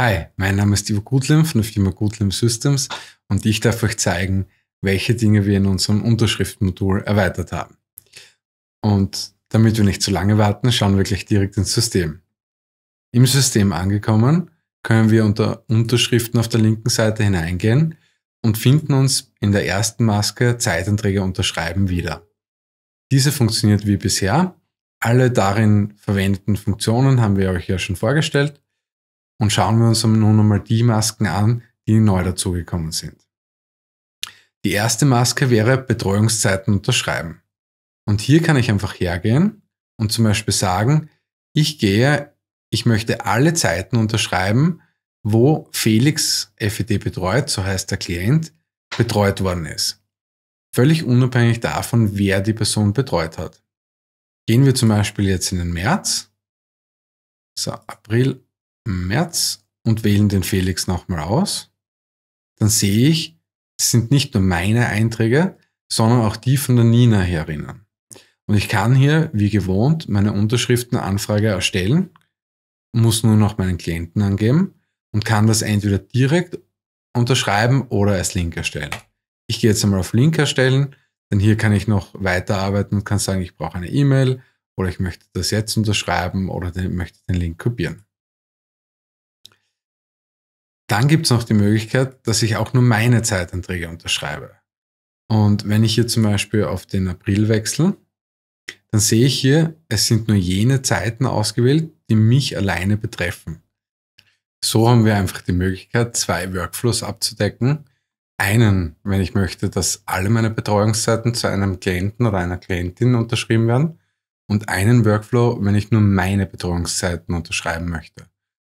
Hi, mein Name ist Ivo Gutlim von der Firma Gutlim Systems und ich darf euch zeigen, welche Dinge wir in unserem Unterschriftmodul erweitert haben. Und damit wir nicht zu lange warten, schauen wir gleich direkt ins System. Im System angekommen, können wir unter Unterschriften auf der linken Seite hineingehen und finden uns in der ersten Maske Zeitanträge unterschreiben wieder. Diese funktioniert wie bisher. Alle darin verwendeten Funktionen haben wir euch ja schon vorgestellt und schauen wir uns nun einmal die Masken an, die neu dazugekommen sind. Die erste Maske wäre Betreuungszeiten unterschreiben. Und hier kann ich einfach hergehen und zum Beispiel sagen, ich gehe, ich möchte alle Zeiten unterschreiben, wo Felix FED betreut, so heißt der Klient, betreut worden ist. Völlig unabhängig davon, wer die Person betreut hat. Gehen wir zum Beispiel jetzt in den März. So, April, März und wählen den Felix nochmal aus, dann sehe ich, es sind nicht nur meine Einträge, sondern auch die von der Nina herinnen. Und ich kann hier, wie gewohnt, meine Unterschriftenanfrage erstellen, muss nur noch meinen Klienten angeben und kann das entweder direkt unterschreiben oder als Link erstellen. Ich gehe jetzt einmal auf Link erstellen, denn hier kann ich noch weiterarbeiten und kann sagen, ich brauche eine E-Mail oder ich möchte das jetzt unterschreiben oder möchte den Link kopieren. Dann gibt es noch die Möglichkeit, dass ich auch nur meine Zeitanträge unterschreibe. Und wenn ich hier zum Beispiel auf den April wechsle, dann sehe ich hier, es sind nur jene Zeiten ausgewählt, die mich alleine betreffen. So haben wir einfach die Möglichkeit, zwei Workflows abzudecken. Einen, wenn ich möchte, dass alle meine Betreuungszeiten zu einem Klienten oder einer Klientin unterschrieben werden. Und einen Workflow, wenn ich nur meine Betreuungszeiten unterschreiben möchte.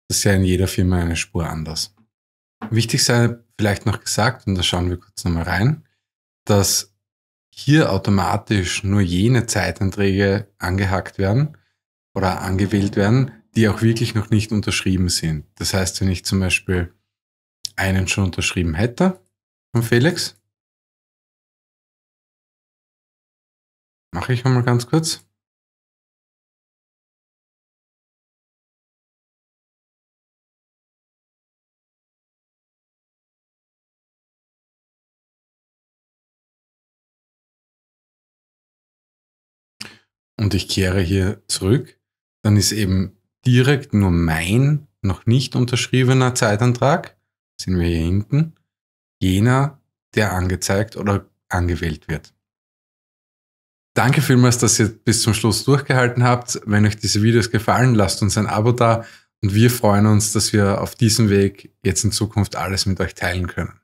Das ist ja in jeder Firma eine Spur anders. Wichtig sei vielleicht noch gesagt, und da schauen wir kurz nochmal rein, dass hier automatisch nur jene Zeitanträge angehackt werden oder angewählt werden, die auch wirklich noch nicht unterschrieben sind. Das heißt, wenn ich zum Beispiel einen schon unterschrieben hätte von Felix, mache ich einmal ganz kurz. und ich kehre hier zurück, dann ist eben direkt nur mein noch nicht unterschriebener Zeitantrag, sind wir hier hinten, jener, der angezeigt oder angewählt wird. Danke vielmals, dass ihr bis zum Schluss durchgehalten habt. Wenn euch diese Videos gefallen, lasst uns ein Abo da und wir freuen uns, dass wir auf diesem Weg jetzt in Zukunft alles mit euch teilen können.